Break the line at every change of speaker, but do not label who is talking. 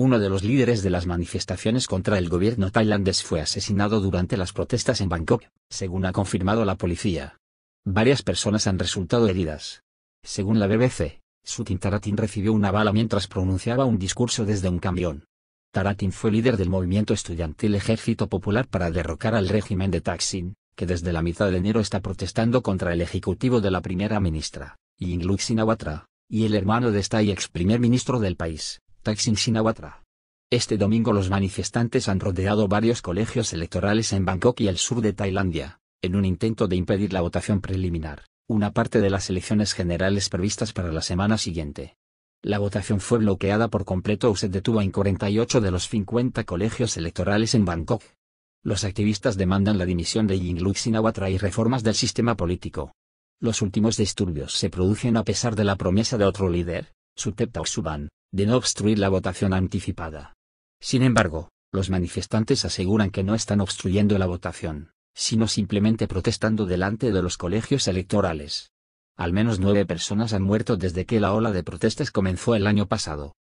Uno de los líderes de las manifestaciones contra el gobierno tailandés fue asesinado durante las protestas en Bangkok, según ha confirmado la policía. Varias personas han resultado heridas. Según la BBC, Sutin Taratin recibió una bala mientras pronunciaba un discurso desde un camión. Taratin fue líder del movimiento estudiantil Ejército Popular para derrocar al régimen de Taksin, que desde la mitad de enero está protestando contra el ejecutivo de la primera ministra, Yingluck Sinawatra, y el hermano de esta y ex primer ministro del país. Taksim Sinawatra. Este domingo los manifestantes han rodeado varios colegios electorales en Bangkok y el sur de Tailandia, en un intento de impedir la votación preliminar, una parte de las elecciones generales previstas para la semana siguiente. La votación fue bloqueada por completo o se detuvo en 48 de los 50 colegios electorales en Bangkok. Los activistas demandan la dimisión de Yingluck Sinawatra y reformas del sistema político. Los últimos disturbios se producen a pesar de la promesa de otro líder, Sutep Suban, de no obstruir la votación anticipada. Sin embargo, los manifestantes aseguran que no están obstruyendo la votación, sino simplemente protestando delante de los colegios electorales. Al menos nueve personas han muerto desde que la ola de protestas comenzó el año pasado,